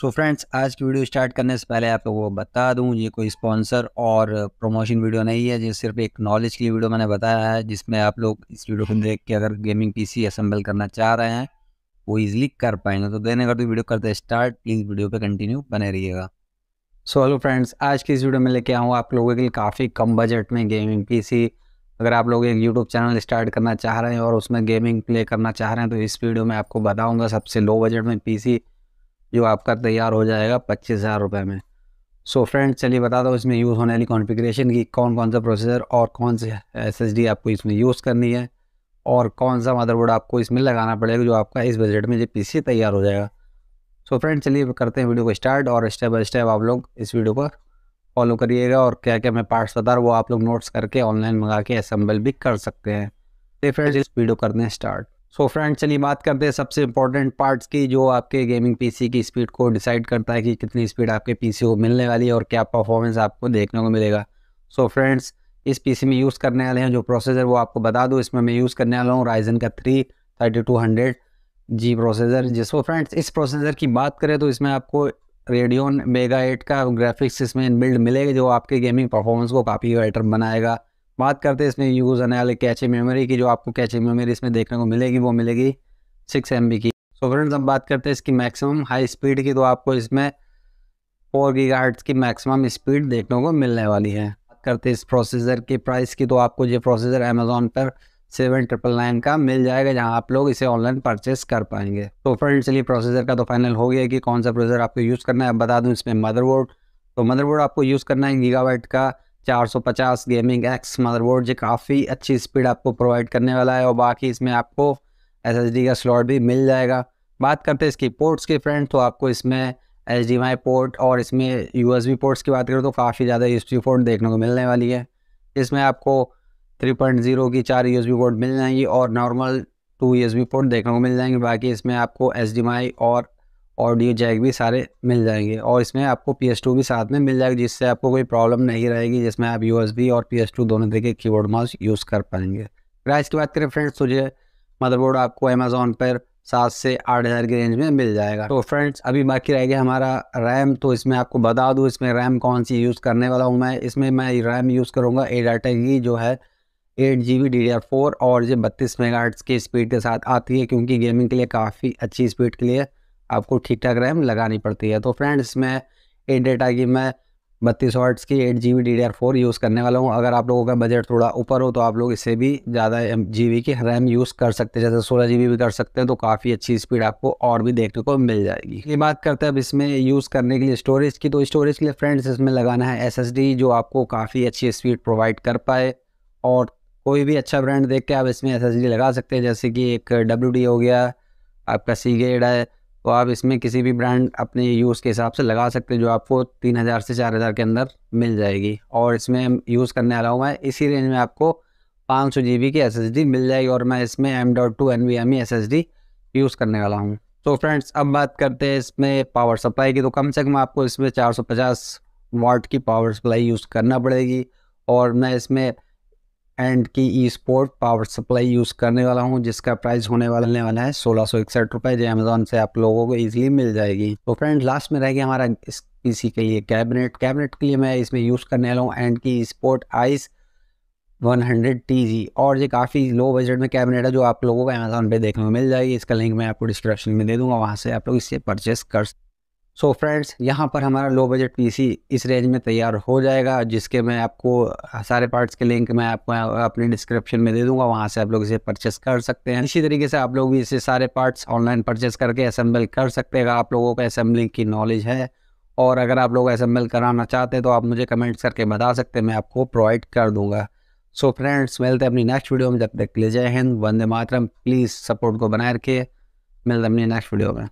सो so friends आज की video start करने से पहले आपको वो बता दूं ये कोई स्पॉन्सर और प्रमोशन वीडियो नहीं है ये सिर्फ एक नॉलेज की वीडियो मैंने बताया है जिसमें आप लोग इस वीडियो को देख के अगर गेमिंग पीसी असेंबल करना चाह रहे हैं वो ईजिली कर पाएंगे तो देने अगर तो वीडियो करते स्टार्ट प्लीज़ वीडियो पर कंटिन्यू बने रहिएगा सो हेलो फ्रेंड्स आज की इस वीडियो में लेके आऊँ आप लोगों के लिए काफ़ी कम बजट में गेमिंग पी अगर आप लोग एक यूट्यूब चैनल स्टार्ट करना चाह रहे हैं और उसमें गेमिंग प्ले करना चाह रहे हैं तो इस वीडियो में आपको बताऊंगा सबसे लो बजट में पीसी जो आपका तैयार हो जाएगा पच्चीस हज़ार रुपये में सो फ्रेंड चलिए बता दो इसमें यूज़ होने वाली कॉन्फ़िगरेशन की कौन कौन सा प्रोसेसर और कौन सी डी आपको इसमें यूज़ करनी है और कौन सा मदरबोर्ड आपको इसमें लगाना पड़ेगा जो आपका इस बजट में जो सी तैयार हो जाएगा सो फ्रेंड चलिए करते हैं वीडियो को स्टार्ट और स्टेप बाई स्टेप आप लोग इस वीडियो को फॉलो करिएगा और क्या क्या मैं पार्ट्स बता रहा हूँ वो आप लोग नोट्स करके ऑनलाइन मंगा के असम्बल भी कर सकते हैं फ्रेंड्स इस वीडियो करते हैं स्टार्ट सो फ्रेंड चलिए बात करते हैं सबसे इंपॉर्टेंट पार्ट्स की जो आपके गेमिंग पीसी की स्पीड को डिसाइड करता है कि कितनी स्पीड आपके पीसी को मिलने वाली है और क्या परफॉर्मेंस आपको देखने को मिलेगा सो so फ्रेंड्स इस पीसी में यूज़ करने वाले हैं जो प्रोसेसर वो आपको बता दूँ इसमें मैं यूज़ करने वाला हूँ राइजन का three thirty two hundred G processor जिसको फ्रेंड्स इस प्रोसेसर की बात करें तो इसमें आपको रेडियोन मेगा एट का ग्राफिक्स इसमें बिल्ड मिलेगा जो आपके गेमिंग परफॉर्मेंस को काफ़ी बेटर बनाएगा बात करते हैं इसमें यूज़ होने वाले कैचे मेमोरी की जो आपको कैचे मेमोरी इसमें देखने को मिलेगी वो मिलेगी सिक्स एम की सो फ्रेंड्स हम बात करते हैं इसकी मैक्सिमम हाई स्पीड की तो आपको इसमें फोर गीगा की मैक्सिमम स्पीड देखने को मिलने वाली है बात करते हैं इस प्रोसेसर की प्राइस की तो आपको ये प्रोसेसर अमेज़ोन पर सेवन ट्रिपल नाइन का मिल जाएगा जहां आप लोग इसे ऑनलाइन परचेस कर पाएंगे तो फ्रेंड्स चलिए प्रोसेसर का तो फाइनल हो गया कि कौन सा प्रोसेसर आपको यूज़ करना है बता दूँ इसमें मदरबोर्ड तो मदरबोर्ड आपको यूज़ करना है गीगा का 450 गेमिंग एक्स मदरबोर्ड जो काफ़ी अच्छी स्पीड आपको प्रोवाइड करने वाला है और बाकी इसमें आपको एस का स्लॉट भी मिल जाएगा बात करते हैं इसकी पोर्ट्स की फ्रेंड तो आपको इसमें एच पोर्ट और इसमें यू पोर्ट्स की बात करें तो काफ़ी ज़्यादा यू पोर्ट देखने को मिलने वाली है इसमें आपको 3.0 की चार यू पोर्ट मिल जाएंगी और नॉर्मल टू यू पोर्ट देखने को मिल जाएंगे बाकी इसमें आपको एच और ऑडियो जैक भी सारे मिल जाएंगे और इसमें आपको पी भी साथ में मिल जाएगा जिससे आपको कोई प्रॉब्लम नहीं रहेगी जिसमें आप यू और पी दोनों तरह के कीबोर्ड माउस यूज़ कर पाएंगे प्राइस की बात करें फ्रेंड्स तो ये मदरबोर्ड आपको अमेज़ोन पर सात से आठ हज़ार की रेंज में मिल जाएगा तो फ्रेंड्स अभी बाकी रह गया हमारा रैम तो इसमें आपको बता दूँ इसमें रैम कौन सी यूज़ करने वाला हूँ मैं इसमें मैं रैम यूज़ करूँगा ए डाटा की जो है eight G B D R four और ये बत्तीस मेगा की स्पीड के साथ आती है क्योंकि गेमिंग के लिए काफ़ी अच्छी स्पीड के लिए आपको ठीक ठाक रैम लगानी पड़ती है तो फ्रेंड्स मैं एट डेटा की मैं बत्तीस वर्ट्स की eight G B D D R four use करने वाला हूँ अगर आप लोगों का बजट थोड़ा ऊपर हो तो आप लोग इससे भी ज़्यादा जी बी की रैम यूज़ कर सकते हैं जैसे सोलह जी बी भी कर सकते हैं तो काफ़ी अच्छी स्पीड आपको और भी देखने को मिल जाएगी ये बात करते हैं अब इसमें यूज़ करने के लिए स्टोरेज की तो स्टोरेज के लिए फ्रेंड्स इसमें लगाना है एस एस डी जो आपको काफ़ी अच्छी स्पीड प्रोवाइड कर पाए और कोई भी अच्छा ब्रांड देख के आप इसमें एस एस डी लगा सकते हैं जैसे कि एक डब्ल्यू डी हो गया आपका सी गेड है तो आप इसमें किसी भी ब्रांड अपने यूज़ के हिसाब से लगा सकते हैं जो आपको तीन हज़ार से चार हज़ार के अंदर मिल जाएगी और इसमें यूज़ करने वाला हूँ मैं इसी रेंज में आपको पाँच सौ जी बी की एस एस डी मिल जाएगी और मैं इसमें M dot two N V M E S S D use करने वाला हूँ तो फ्रेंड्स अब बात करते हैं इसमें पावर सप्लाई की तो कम से कम आपको इसमें चार सौ पचास वाट की पावर सप्लाई यूज़ करना पड़ेगी और मैं इसमें एंड की esport power supply use करने वाला हूँ जिसका प्राइस होने वाला वाला है सोलह सौ इकसठ रुपये जो अमेज़ोन से आप लोगों को ईजिली मिल जाएगी तो फ्रेंड लास्ट में रह गया हमारा इस पीसी के लिए कैबिनेट कैबिनेट के लिए मैं इसमें यूज़ करने वाला हूँ एंड की स्पोर्ट आइस 100 जी और ये काफ़ी लो बजट में कैबिनेट है जो आप लोगों को अमेज़ोन पे देखने को मिल जाएगी इसका लिंक मैं आपको डिस्क्रिप्शन में दे दूँगा वहाँ से आप लोग इससे परचेस कर सकते सो so फ्रेंड्स यहाँ पर हमारा लो बजट पीसी इस रेंज में तैयार हो जाएगा जिसके मैं आपको हाँ, सारे पार्ट्स के लिंक मैं आपको हाँ, अपने डिस्क्रिप्शन में दे दूंगा वहाँ से आप लोग इसे परचेस कर सकते हैं इसी तरीके से आप लोग भी इसे सारे पार्ट्स ऑनलाइन परचेस करके असेंबल कर सकते हैं आप लोगों को असेंबलिंग की नॉलेज है और अगर आप लोग असेंबल कराना चाहते हैं तो आप मुझे कमेंट्स करके बता सकते हैं मैं आपको प्रोवाइड कर दूँगा सो फ्रेंड्स मिलते हैं अपनी नेक्स्ट वीडियो में जब तक ले जय हिंद वंदे मातरम प्लीज़ सपोर्ट को बनाए रखिए मिलते हैं अपनी नेक्स्ट वीडियो में